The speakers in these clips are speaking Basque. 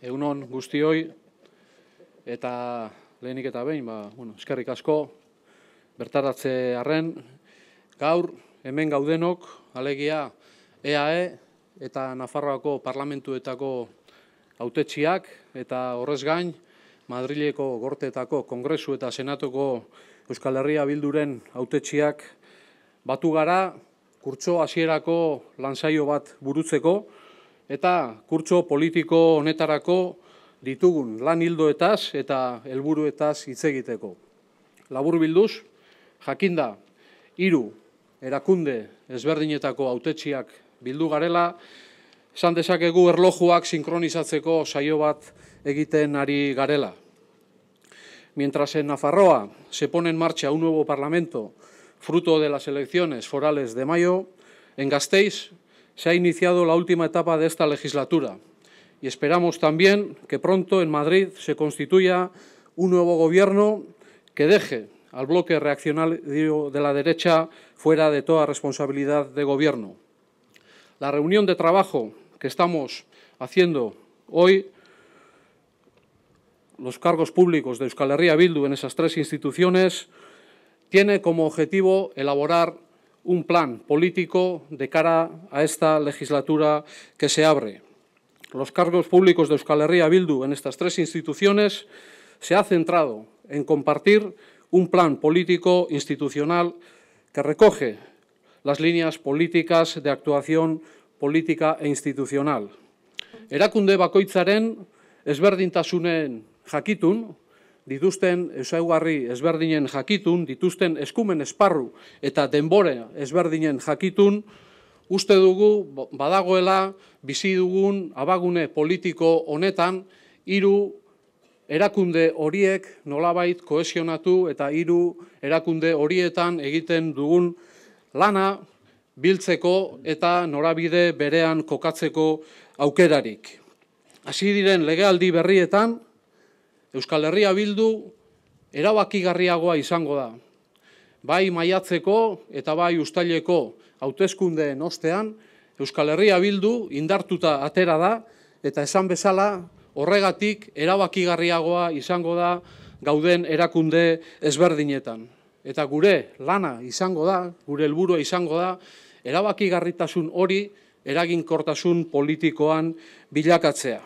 Egunon guzti guztioi eta lehenik eta behin, ba, bueno, eskerrik asko bertaratze arren, gaur hemen gaudenok alegia EAE e eta Nafarroako parlamentuetako autetxiak eta horrez gain Madrileko gorteetako kongresu eta senatuko Euskal Herria Bilduren autetxiak batu gara kurtso hasierako lansaio bat burutzeko eta kurtso politiko honetarako ditugun lan hildoetaz eta helburuetaz hitz egiteko. Labur bilduz, jakinda, hiru erakunde ezberdinetako autetxiak bildu garela, esan dezakegu erlojuak sinkronizatzeko saio bat egiten ari garela. Mientras en Nafarroa se pone en marcha un nuevo Parlamento, fruto de las elecciones forales de mayo, en Gasteiz se ha iniciado la última etapa de esta legislatura y esperamos también que pronto en Madrid se constituya un nuevo gobierno que deje al bloque reaccionario de la derecha fuera de toda responsabilidad de gobierno. La reunión de trabajo que estamos haciendo hoy los cargos públicos de Euskal Herria Bildu en esas tres instituciones tiene como objetivo elaborar un plan político de cara a esta legislatura que se abre. Los cargos públicos de Euskal Herria Bildu en estas tres instituciones se ha centrado en compartir un plan político institucional que recoge las líneas políticas de actuación política e institucional. Erakunde bakoitzaren ezberdintasunen jakitun, dituzten esaugarri ezberdinen jakitun, dituzten eskumen esparru eta denbore ezberdinen jakitun, uste dugu ba, badagoela bizi dugun abagune politiko honetan hiru erakunde horiek nolabait kohesionatu eta hiru erakunde horietan egiten dugun lana biltzeko eta norabide berean kokatzeko aukerarik. Hasi diren legealdi berrietan Euskal Herria Bildu erabakigarriagoa izango da. Bai maiatzeko eta bai ustaileko hautezkundeen ostean, Euskal Herria Bildu indartuta atera da eta esan bezala horregatik erabakigarriagoa izango da gauden erakunde ezberdinetan. Eta gure lana izango da, gure helburua izango da, erabakigarritasun hori eraginkortasun politikoan bilakatzea.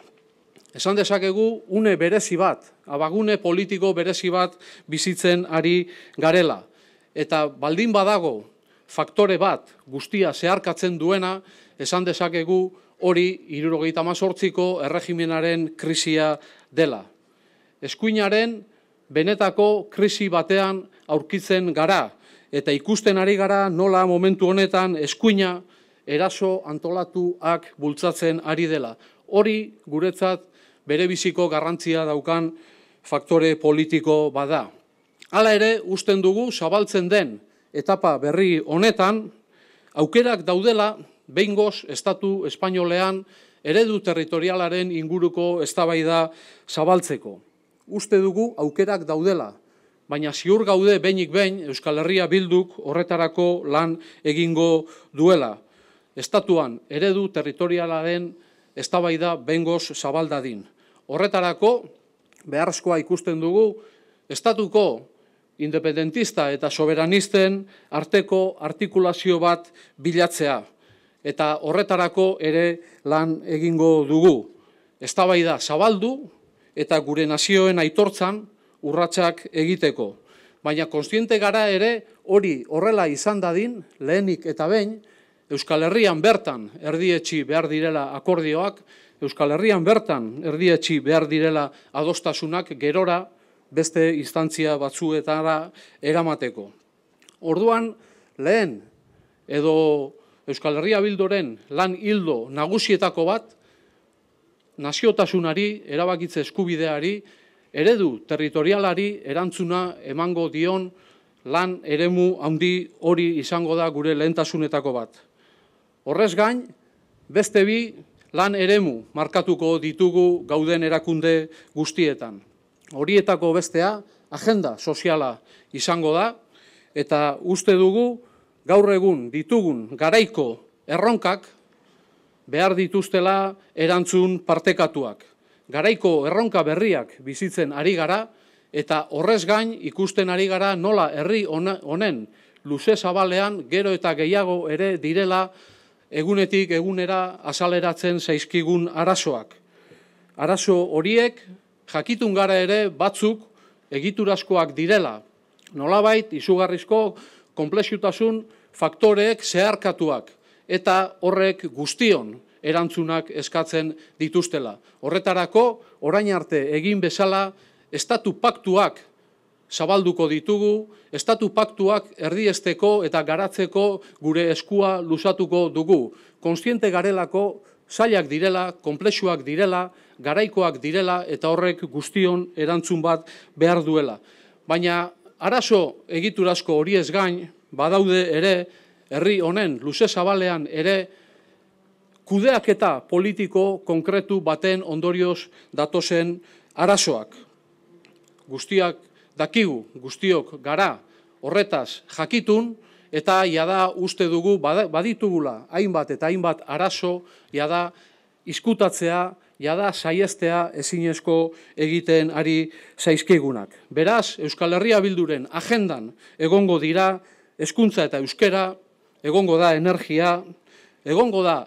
Esan dezakegu une berezi bat, abagune politiko berezi bat bizitzen ari garela. Eta baldin badago faktore bat guztia zeharkatzen duena, esan dezakegu hori irurogeita mazortziko erregimenaren krisia dela. Eskuinaren benetako krisi batean aurkitzen gara, eta ikusten ari gara nola momentu honetan eskuina eraso antolatuak bultzatzen ari dela. Hori guretzat bere biziko garrantzia daukan faktore politiko bada. Hala ere, usten dugu, zabaltzen den etapa berri honetan, aukerak daudela, behingoz, Estatu Espainolean, eredu territorialaren inguruko eztabaida zabaltzeko. Uste dugu, aukerak daudela, baina ziur gaude behinik behin Euskal Herria bilduk horretarako lan egingo duela. Estatuan, eredu territorialaren eztabaida behingoz zabaldadin. Horretarako, beharrezkoa ikusten dugu, estatuko independentista eta soberanisten arteko artikulazio bat bilatzea. Eta horretarako ere lan egingo dugu. Eztabaida zabaldu eta gure nazioen aitortzan urratsak egiteko. Baina konstiente gara ere hori horrela izan dadin, lehenik eta behin, Euskal Herrian bertan erdietxi behar direla akordioak, Euskal Herrian bertan erdietxi behar direla adostasunak gerora beste instantzia batzuetara eramateko. Orduan, lehen edo Euskal Herria Bildoren lan hildo nagusietako bat, naziotasunari, erabakitze eskubideari, eredu territorialari erantzuna emango dion lan eremu handi hori izango da gure lehentasunetako bat. Horrez gain, beste bi lan eremu markatuko ditugu gauden erakunde guztietan. Horietako bestea agenda soziala izango da eta uste dugu gaur egun ditugun garaiko erronkak behar dituztela erantzun partekatuak. Garaiko erronka berriak bizitzen ari gara eta horrez gain ikusten ari gara nola herri honen luze zabalean gero eta gehiago ere direla egunetik egunera azaleratzen zaizkigun arasoak. Araso horiek jakitun gara ere batzuk egiturazkoak direla. Nolabait, izugarrizko, komplexutasun faktoreek zeharkatuak eta horrek guztion erantzunak eskatzen dituztela. Horretarako, orain arte egin bezala, estatu paktuak zabalduko ditugu, estatu paktuak erdiesteko eta garatzeko gure eskua lusatuko dugu. Konstiente garelako, zailak direla, komplexuak direla, garaikoak direla eta horrek guztion erantzun bat behar duela. Baina, arazo egiturazko hori ez gain, badaude ere, herri honen, luze zabalean ere, kudeak eta politiko konkretu baten ondorioz datozen arazoak. Guztiak dakigu guztiok gara horretaz jakitun, eta jada uste dugu baditugula hainbat eta hainbat arazo, jada izkutatzea, jada saiestea ezinezko egiten ari zaizkigunak. Beraz, Euskal Herria Bilduren agendan egongo dira, eskuntza eta euskera, egongo da energia, egongo da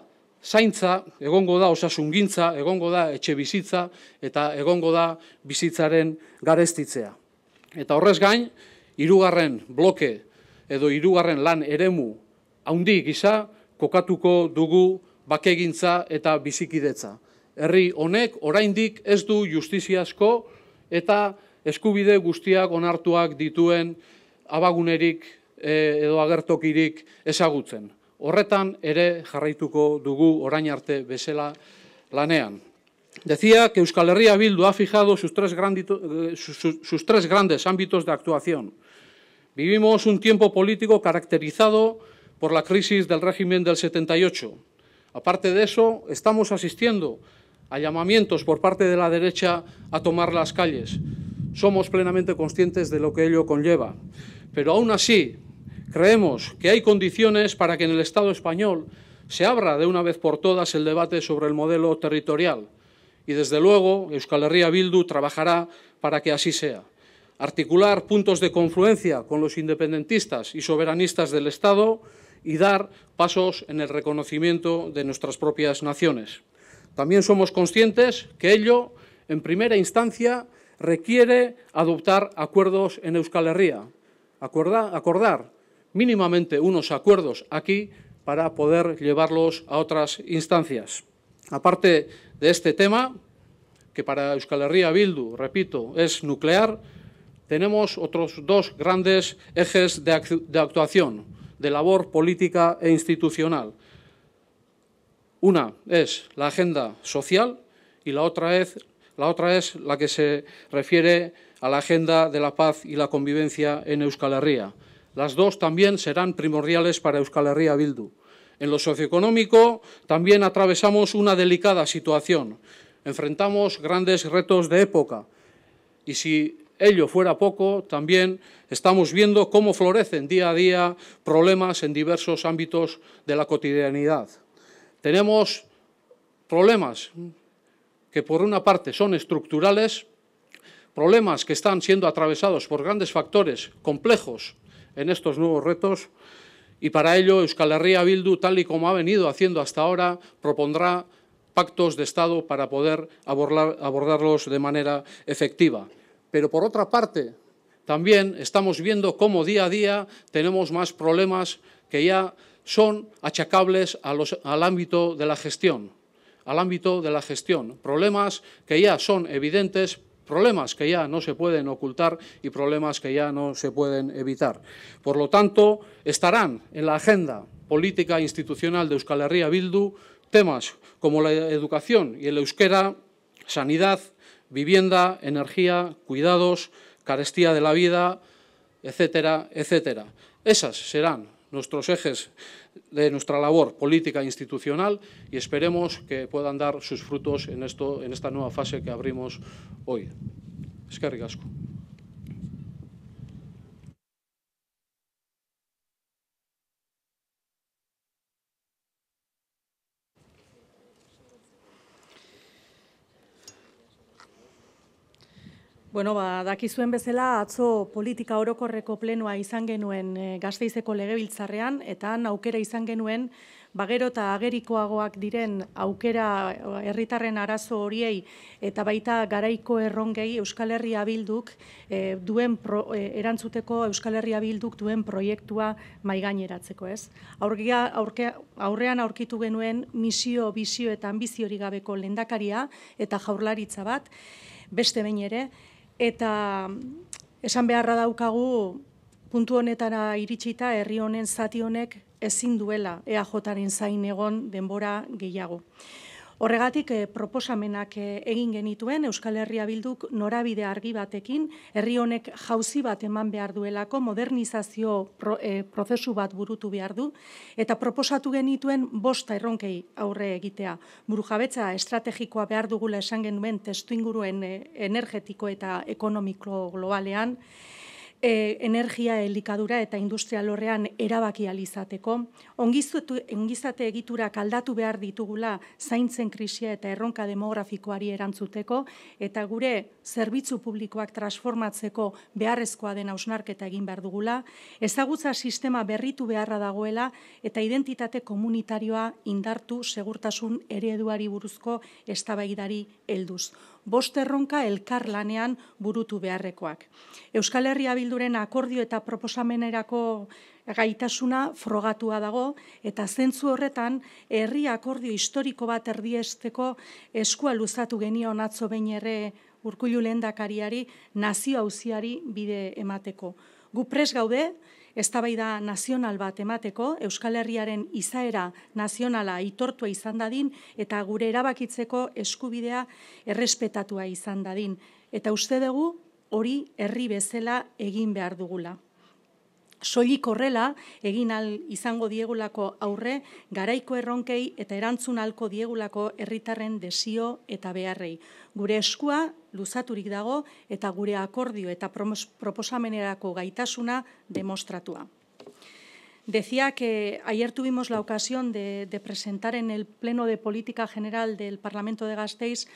zaintza, egongo da osasungintza, egongo da etxe bizitza, eta egongo da bizitzaren garestitzea. Eta horrez gain, irugarren bloke edo irugarren lan eremu haundi gisa kokatuko dugu bakegintza eta bizikidetza. Herri honek oraindik ez du justiziazko eta eskubide guztiak onartuak dituen abagunerik e, edo agertokirik ezagutzen. Horretan ere jarraituko dugu orain arte bezala lanean. Decía que Euskal Herria Bildu ha fijado sus tres, eh, tres grandes ámbitos de actuación. Vivimos un tiempo político caracterizado por la crisis del régimen del 78. Aparte de eso, estamos asistiendo a llamamientos por parte de la derecha a tomar las calles. Somos plenamente conscientes de lo que ello conlleva. Pero aún así, creemos que hay condiciones para que en el Estado español se abra de una vez por todas el debate sobre el modelo territorial y desde luego Euskal Herria Bildu trabajará para que así sea. Articular puntos de confluencia con los independentistas y soberanistas del Estado y dar pasos en el reconocimiento de nuestras propias naciones. También somos conscientes que ello, en primera instancia, requiere adoptar acuerdos en Euskal Herria, acordar mínimamente unos acuerdos aquí para poder llevarlos a otras instancias. Aparte de este tema, que para Euskal Herria Bildu, repito, es nuclear, tenemos otros dos grandes ejes de, actuación, de labor política e institucional. Una es la agenda social y la otra es la, otra es la que se refiere a la agenda de la paz y la convivencia en Euskal Herria. Las dos también serán primordiales para Euskal Herria Bildu. En lo socioeconómico también atravesamos una delicada situación. Enfrentamos grandes retos de época y si ello fuera poco, también estamos viendo cómo florecen día a día problemas en diversos ámbitos de la cotidianidad. Tenemos problemas que por una parte son estructurales, problemas que están siendo atravesados por grandes factores complejos en estos nuevos retos, y para ello, Euskal Herria Bildu, tal y como ha venido haciendo hasta ahora, propondrá pactos de Estado para poder abordarlos de manera efectiva. Pero por otra parte, también estamos viendo cómo día a día tenemos más problemas que ya son achacables al ámbito de la gestión al ámbito de la gestión. Problemas que ya son evidentes, problemas que ya no se pueden ocultar y problemas que ya no se pueden evitar. Por lo tanto, estarán en la agenda política institucional de Euskal Herria Bildu temas como la educación y el euskera, sanidad, vivienda, energía, cuidados, carestía de la vida, etcétera, etcétera. Esas serán nuestros ejes de nuestra labor política e institucional y esperemos que puedan dar sus frutos en, esto, en esta nueva fase que abrimos hoy. Es Bueno, ba, dakizuen bezala, atzo politika orokorreko plenoa izan genuen e, eh, gazteizeko legebiltzarrean, eta aukera izan genuen, bagero eta agerikoagoak diren aukera eh, herritarren arazo horiei eta baita garaiko errongei Euskal Herria Bilduk eh, duen erantzuteko Euskal Herria Bilduk duen proiektua maigaineratzeko, ez? Aurgia, aurrean aurkitu genuen misio, bizio eta ambiziori gabeko lendakaria eta jaurlaritza bat, beste behin ere, Eta mm, esan beharra daukagu puntu honetara iritsita herri honen zati honek ezin duela EAJaren zain egon denbora gehiago. Horregatik eh, proposamenak eh, egin genituen Euskal Herria Bilduk norabide argi batekin herri honek jauzi bat eman behar duelako modernizazio eh, prozesu bat burutu behar du eta proposatu genituen bosta erronkei aurre egitea. Burujabetza estrategikoa behar dugula esan genuen testu inguruen energetiko eta ekonomiko globalean E, energia elikadura eta industria lorrean erabaki alizateko. ongizate egiturak aldatu behar ditugula zaintzen krisia eta erronka demografikoari erantzuteko, eta gure zerbitzu publikoak transformatzeko beharrezkoa den ausnarketa egin behar dugula, ezagutza sistema berritu beharra dagoela, eta identitate komunitarioa indartu segurtasun ereduari buruzko estabaidari helduz bost erronka elkar burutu beharrekoak. Euskal Herria Bilduren akordio eta proposamenerako gaitasuna frogatua dago eta zentzu horretan herri akordio historiko bat erdiesteko eskua luzatu genio onatzo behin erre urkulu lehendakariari nazio hauziari bide emateko. Gu pres gaude, eztabaida nazional bat emateko, Euskal Herriaren izaera nazionala aitortua izan dadin eta gure erabakitzeko eskubidea errespetatua izan dadin. Eta uste dugu hori herri bezala egin behar dugula. Soy horrela egin al izango diegulako aurre garaiko erronkei eta erantzun alko diegulako herritarren desio eta beharrei. Gure eskua luzaturik dago eta gure akordio eta proposamenerako gaitasuna demostratua. Decía que ayer tuvimos la ocasión de, de presentar en el Pleno de Política General del Parlamento de Gasteiz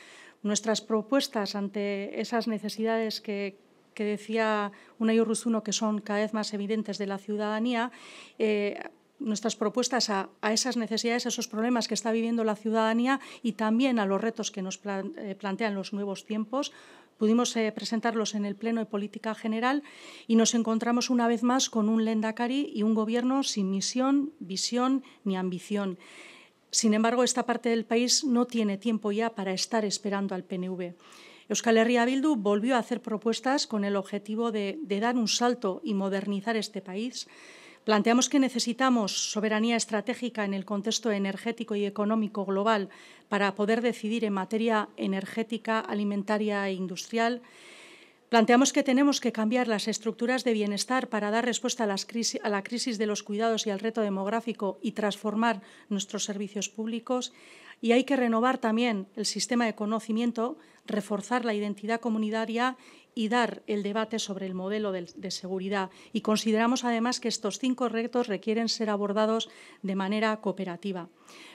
nuestras propuestas ante esas necesidades que, que decía Unai Urruzuno que son cada vez más evidentes de la ciudadanía, eh, nuestras propuestas a, esas necesidades, a esos problemas que está viviendo la ciudadanía y también a los retos que nos eh, plantean los nuevos tiempos. Pudimos eh, presentarlos en el Pleno de Política General y nos encontramos una vez más con un Lendakari y un Gobierno sin misión, visión ni ambición. Sin embargo, esta parte del país no tiene tiempo ya para estar esperando al PNV. Euskal Herria Bildu volvió a hacer propuestas con el objetivo de, de dar un salto y modernizar este país. Planteamos que necesitamos soberanía estratégica en el contexto energético y económico global para poder decidir en materia energética, alimentaria e industrial. Planteamos que tenemos que cambiar las estructuras de bienestar para dar respuesta a, la crisis de los cuidados y al reto demográfico y transformar nuestros servicios públicos. Y hay que renovar también el sistema de conocimiento, reforzar la identidad comunitaria y dar el debate sobre el modelo de, seguridad. Y consideramos además que estos cinco retos requieren ser abordados de manera cooperativa.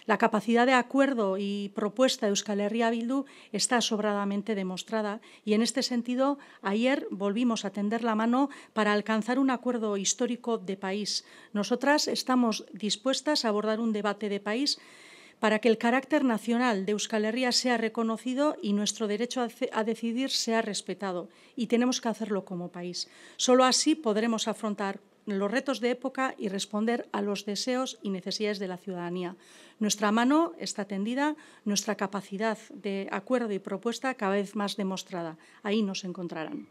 La capacidad de acuerdo y propuesta de Euskal Herria Bildu está sobradamente demostrada y en este sentido ayer volvimos a tender la mano para alcanzar un acuerdo histórico de país. Nosotras estamos dispuestas a abordar un debate de país para que el carácter nacional de Euskal Herria sea reconocido y nuestro derecho a decidir sea respetado. Y tenemos que hacerlo como país. Solo así podremos afrontar los retos de época y responder a los deseos y necesidades de la ciudadanía. Nuestra mano está tendida, nuestra capacidad de acuerdo y propuesta cada vez más demostrada. Ahí nos encontrarán.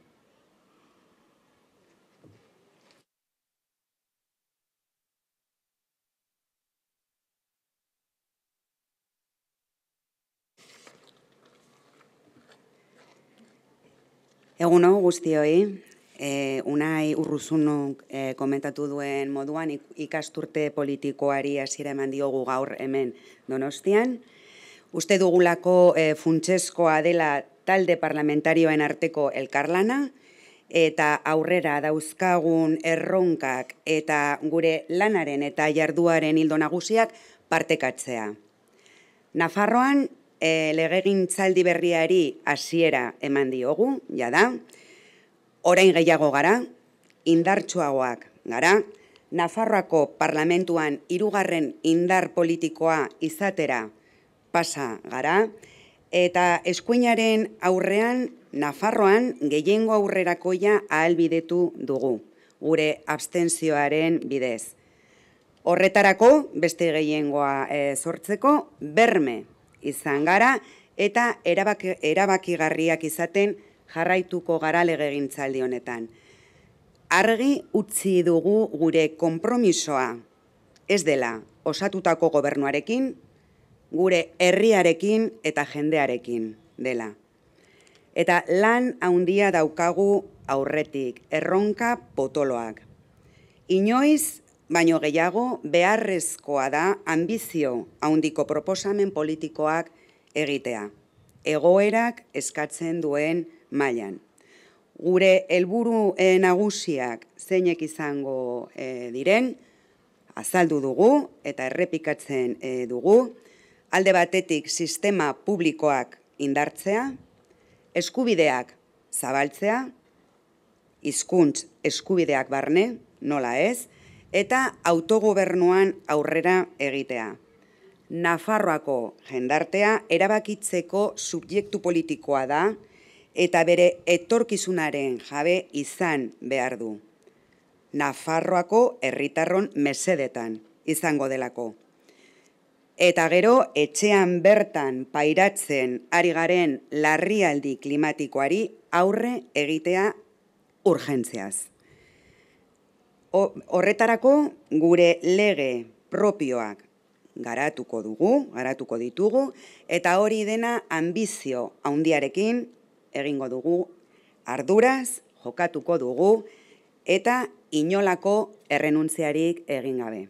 Eguno guztioi, e, unai urruzunuk e, komentatu duen moduan ikasturte politikoari hasiera eman diogu gaur hemen donostian. Uste dugulako e, funtsezkoa dela talde parlamentarioen arteko elkarlana eta aurrera dauzkagun erronkak eta gure lanaren eta jarduaren hildo nagusiak partekatzea. Nafarroan e, legegin txaldi berriari hasiera eman diogu, jada, orain gehiago gara, indartsuagoak gara, Nafarroako parlamentuan hirugarren indar politikoa izatera pasa gara, eta eskuinaren aurrean Nafarroan gehiengo aurrerakoia ahalbidetu dugu, gure abstenzioaren bidez. Horretarako, beste gehiengoa e, sortzeko, berme izan gara eta erabaki, erabakigarriak izaten jarraituko gara legegintzaldi honetan. Argi utzi dugu gure konpromisoa ez dela osatutako gobernuarekin, gure herriarekin eta jendearekin dela. Eta lan handia daukagu aurretik, erronka potoloak. Inoiz Baino gehiago, beharrezkoa da ambizio haundiko proposamen politikoak egitea. Egoerak eskatzen duen mailan. Gure helburu nagusiak zeinek izango eh, diren, azaldu dugu eta errepikatzen eh, dugu, alde batetik sistema publikoak indartzea, eskubideak zabaltzea, izkuntz eskubideak barne, nola ez, eta autogobernuan aurrera egitea. Nafarroako jendartea erabakitzeko subjektu politikoa da eta bere etorkizunaren jabe izan behar du. Nafarroako herritarron mesedetan izango delako. Eta gero etxean bertan pairatzen ari garen larrialdi klimatikoari aurre egitea urgentziaz horretarako gure lege propioak garatuko dugu, garatuko ditugu, eta hori dena ambizio handiarekin egingo dugu arduraz, jokatuko dugu, eta inolako errenuntziarik egin gabe.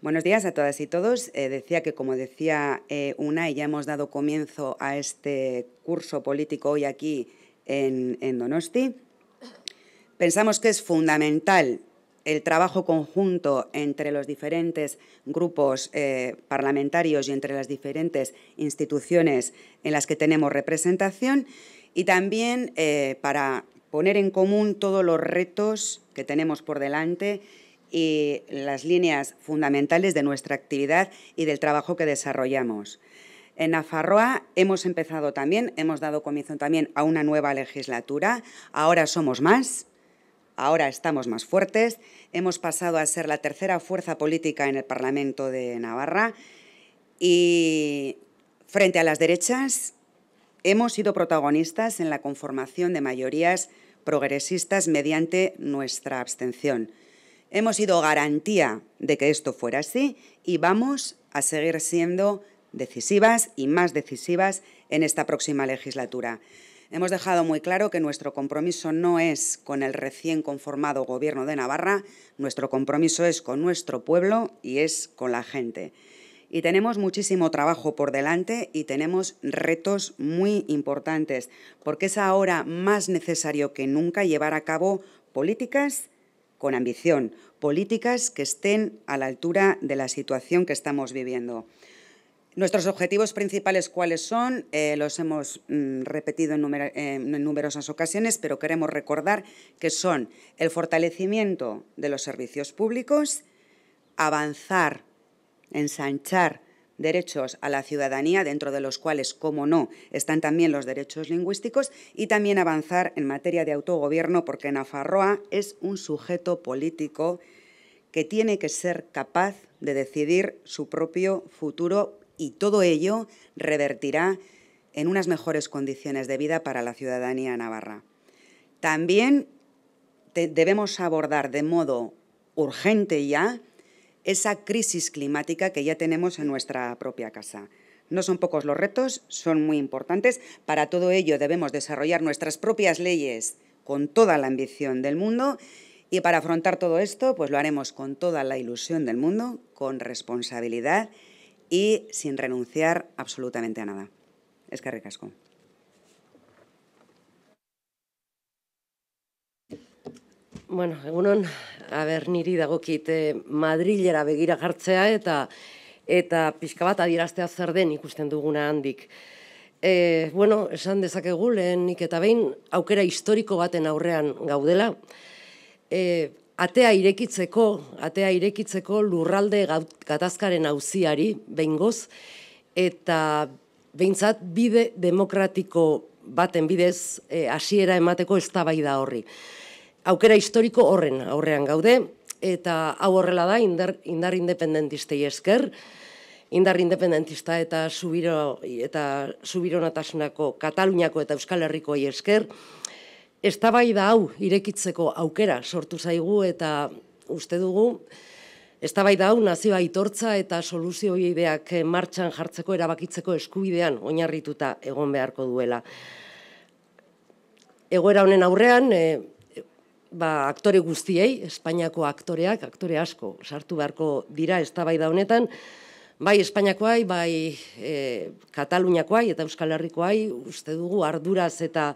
Buenos días a todas y todos. Eh, decía que, como decía eh, una ya hemos dado comienzo a este curso político hoy aquí en, en Donosti. Pensamos que es fundamental el trabajo conjunto entre los diferentes grupos eh, parlamentarios y entre las diferentes instituciones en las que tenemos representación y también eh, para poner en común todos los retos que tenemos por delante y las líneas fundamentales de nuestra actividad y del trabajo que desarrollamos. En Afarroa hemos empezado también, hemos dado comienzo también a una nueva legislatura, ahora somos más, Ahora estamos más fuertes, hemos pasado a ser la tercera fuerza política en el Parlamento de Navarra y frente a las derechas hemos sido protagonistas en la conformación de mayorías progresistas mediante nuestra abstención. Hemos sido garantía de que esto fuera así y vamos a seguir siendo decisivas y más decisivas en esta próxima legislatura. Hemos dejado muy claro que nuestro compromiso no es con el recién conformado Gobierno de Navarra, nuestro compromiso es con nuestro pueblo y es con la gente. Y tenemos muchísimo trabajo por delante y tenemos retos muy importantes, porque es ahora más necesario que nunca llevar a cabo políticas con ambición, políticas que estén a la altura de la situación que estamos viviendo. Nuestros objetivos principales, ¿cuáles son? Eh, los hemos mm, repetido en, en, numerosas ocasiones, pero queremos recordar que son el fortalecimiento de los servicios públicos, avanzar, ensanchar derechos a la ciudadanía, dentro de los cuales, como no, están también los derechos lingüísticos, y también avanzar en materia de autogobierno, porque Nafarroa es un sujeto político que tiene que ser capaz de decidir su propio futuro y todo ello revertirá en unas mejores condiciones de vida para la ciudadanía navarra. También debemos abordar de modo urgente ya esa crisis climática que ya tenemos en nuestra propia casa. No son pocos los retos, son muy importantes. Para todo ello debemos desarrollar nuestras propias leyes con toda la ambición del mundo y para afrontar todo esto, pues lo haremos con toda la ilusión del mundo, con responsabilidad y sin renunciar absolutamente a nada. Es que Bueno, egunon, a niri dagokit eh, Madrillera begira jartzea eta eta pixka bat adieraztea zer den ikusten duguna handik. E, bueno, esan dezakegu, lehen nik eta behin aukera historiko baten aurrean gaudela. E, atea irekitzeko, atea irekitzeko lurralde gatazkaren auziari behingoz, eta behintzat bide demokratiko baten bidez eh, hasiera emateko emateko da horri. Aukera historiko horren aurrean gaude, eta hau horrela da indar, indar independentistei esker, indar independentista eta subiro, eta subironatasunako Kataluniako eta Euskal Herrikoi esker, Eztabaida hau irekitzeko aukera sortu zaigu eta uste dugu, Eztabaida hau nazio aitortza eta soluzio ideak martxan jartzeko erabakitzeko eskubidean oinarrituta egon beharko duela. Egoera honen aurrean, e, ba, aktore guztiei, Espainiako aktoreak, aktore asko sartu beharko dira eztabaida honetan, bai Espainiakoai, bai e, Kataluniakoai eta Euskal Herrikoai, uste dugu arduraz eta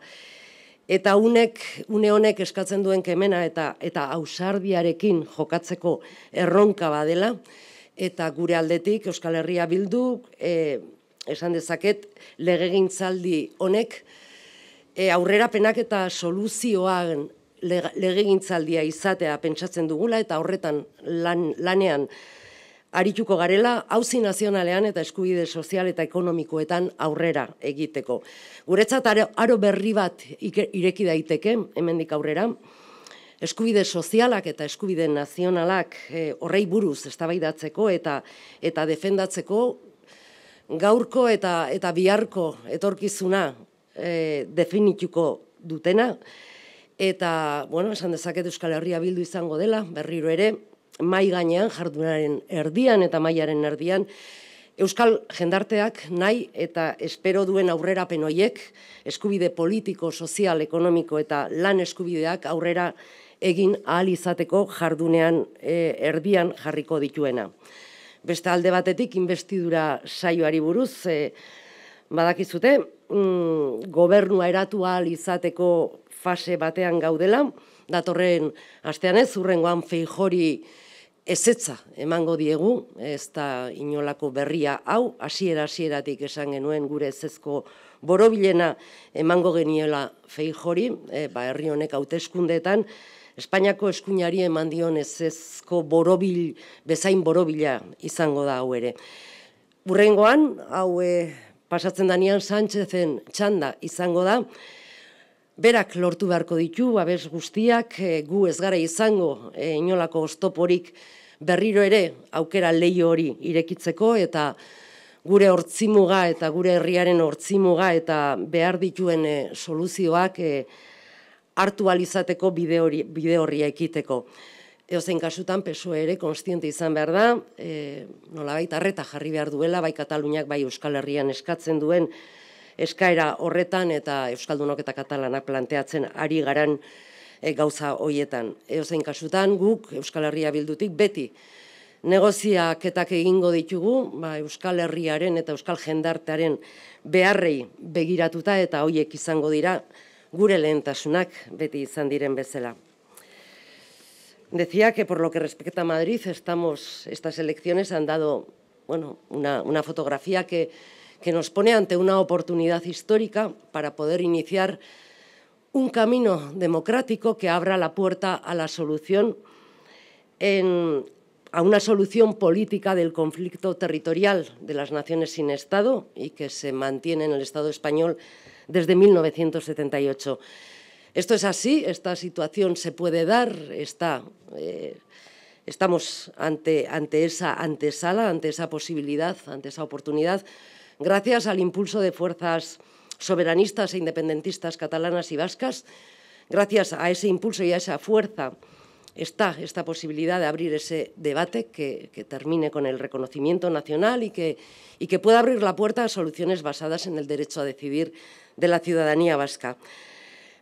eta unek, une honek eskatzen duen kemena eta eta ausardiarekin jokatzeko erronka badela eta gure aldetik Euskal Herria bildu e, esan dezaket legegintzaldi honek e, aurrerapenak eta soluzioan legegintzaldia izatea pentsatzen dugula eta horretan lan, lanean arituko garela hauzi nazionalean eta eskubide sozial eta ekonomikoetan aurrera egiteko. Guretzat aro, berri bat ireki daiteke hemendik aurrera eskubide sozialak eta eskubide nazionalak eh, horrei buruz eztabaidatzeko eta eta defendatzeko gaurko eta eta biharko etorkizuna e, definituko dutena eta bueno esan dezaket Euskal Herria bildu izango dela berriro ere mai gainean jardunaren erdian eta mailaren erdian Euskal jendarteak nahi eta espero duen aurrerapen hoiek eskubide politiko, sozial, ekonomiko eta lan eskubideak aurrera egin ahal izateko jardunean e, erdian jarriko dituena. Beste alde batetik investidura saioari buruz e, badakizute mm, gobernua eratu ahal izateko fase batean gaudela datorren astean ez hurrengoan feijori ezetza emango diegu, ezta inolako berria hau, hasiera hasieratik esan genuen gure ezezko borobilena emango geniela feijori, e, ba, herri honek hauteskundetan, Espainiako eskuinari eman dion ezezko borobil, bezain borobila izango da hau ere. Urrengoan, hau e, pasatzen danian Sánchezen txanda izango da, berak lortu beharko ditu, abez guztiak, eh, gu ez gara izango eh, inolako ostoporik berriro ere aukera lehi hori irekitzeko, eta gure hortzimuga eta gure herriaren hortzimuga eta behar dituen eh, soluzioak e, hartu alizateko bide, hori, bide horria ekiteko. Eozen kasutan, peso ere, konstiente izan behar da, e, nola baita, arreta jarri behar duela, bai Kataluniak, bai Euskal Herrian eskatzen duen, eskaera horretan eta Euskaldunok eta Katalanak planteatzen ari garan eh, gauza hoietan. zein kasutan guk Euskal Herria bildutik beti negoziaketak egingo ditugu, ba, Euskal Herriaren eta Euskal Jendartearen beharrei begiratuta eta hoiek izango dira gure lehentasunak beti izan diren bezala. Decía que por lo que respecta a Madrid, estamos, estas elecciones han dado bueno, una, una fotografía que, que nos pone ante una oportunidad histórica para poder iniciar un camino democrático que abra la puerta a la solución a una solución política del conflicto territorial de las naciones sin Estado y que se mantiene en el Estado español desde 1978. Esto es así, esta situación se puede dar, eh, estamos ante esa antesala, ante esa posibilidad, ante esa oportunidad. Gracias al impulso de fuerzas soberanistas e independentistas catalanas y vascas, gracias a ese impulso y a esa fuerza está esta posibilidad de abrir ese debate que, termine con el reconocimiento nacional y que, pueda abrir la puerta a soluciones basadas en el derecho a decidir de la ciudadanía vasca.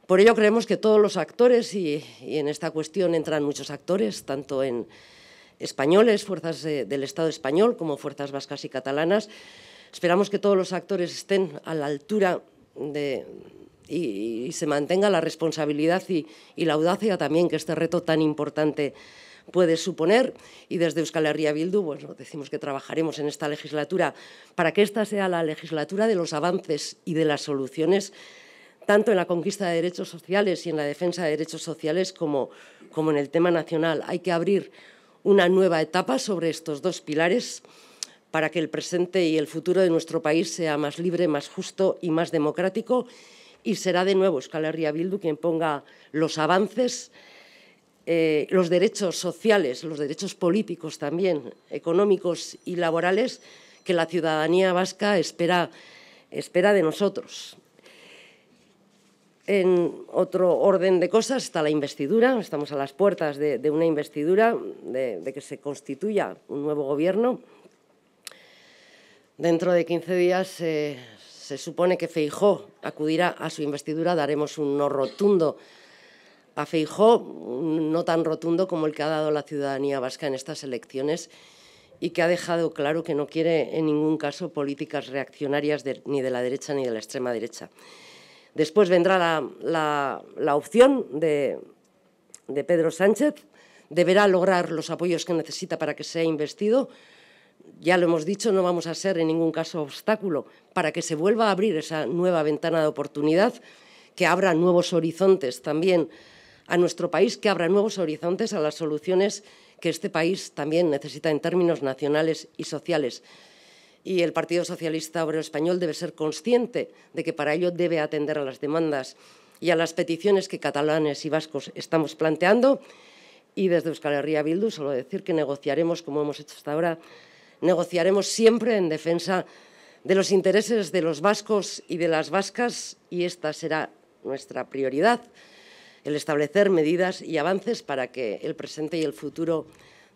Por ello creemos que todos los actores, y, en esta cuestión entran muchos actores, tanto en españoles, fuerzas del Estado español, como fuerzas vascas y catalanas, Esperamos que todos los actores estén a la altura y, se mantenga la responsabilidad y, la audacia también que este reto tan importante puede suponer. Y desde Euskal Herria Bildu decimos que trabajaremos en esta legislatura para que esta sea la legislatura de los avances y de las soluciones tanto en la conquista de derechos sociales y en la defensa de derechos sociales como, como en el tema nacional. Hay que abrir una nueva etapa sobre estos dos pilares para que el presente y el futuro de nuestro país sea más libre, más justo y más democrático. Y será de nuevo Euskal Bildu quien ponga los avances, eh, los derechos sociales, los derechos políticos también, económicos y laborales que la ciudadanía vasca espera, espera de nosotros. En otro orden de cosas está la investidura, estamos a las puertas de, una investidura, de que se constituya un nuevo gobierno. Dentro de 15 días se supone que Feijó acudirá a su investidura. Daremos un no rotundo a Feijó, no tan rotundo como el que ha dado la ciudadanía vasca en estas elecciones y que ha dejado claro que no quiere en ningún caso políticas reaccionarias ni de la derecha ni de la extrema derecha. Después vendrá la, opción de, de Pedro Sánchez. Deberá lograr los apoyos que necesita para que sea investido ya lo hemos dicho, no vamos a ser en ningún caso obstáculo para que se vuelva a abrir esa nueva ventana de oportunidad, que abra nuevos horizontes también a nuestro país, que abra nuevos horizontes a las soluciones que este país también necesita en términos nacionales y sociales. Y el Partido Socialista Obrero Español debe ser consciente de que para ello debe atender a las demandas y a las peticiones que catalanes y vascos estamos planteando. Y desde Euskal Herria Bildu, solo decir que negociaremos, como hemos hecho hasta ahora, negociaremos siempre en defensa de los intereses de los vascos y de las vascas y esta será nuestra prioridad, el establecer medidas y avances para que el presente y el futuro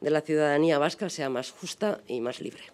de la ciudadanía vasca sea más justa y más libre.